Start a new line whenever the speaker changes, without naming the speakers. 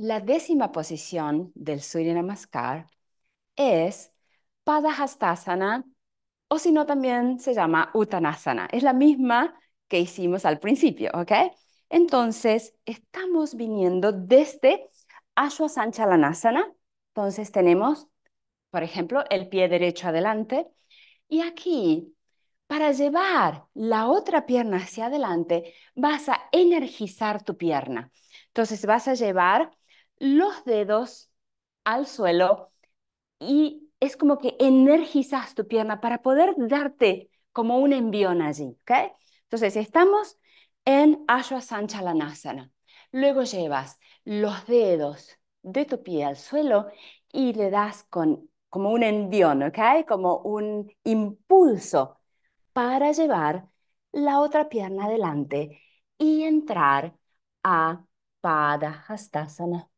La décima posición del Surya Namaskar es Padahastasana, o si no también se llama Uttanasana. Es la misma que hicimos al principio, ¿ok? Entonces, estamos viniendo desde Ashwasanchalanasana. Entonces, tenemos, por ejemplo, el pie derecho adelante. Y aquí, para llevar la otra pierna hacia adelante, vas a energizar tu pierna. Entonces, vas a llevar los dedos al suelo y es como que energizas tu pierna para poder darte como un envión allí. Entonces, estamos en asha-sanchalanasana. Luego llevas los dedos de tu pie al suelo y le das con, como un envión, Como un impulso para llevar la otra pierna adelante y entrar a Padahastasana.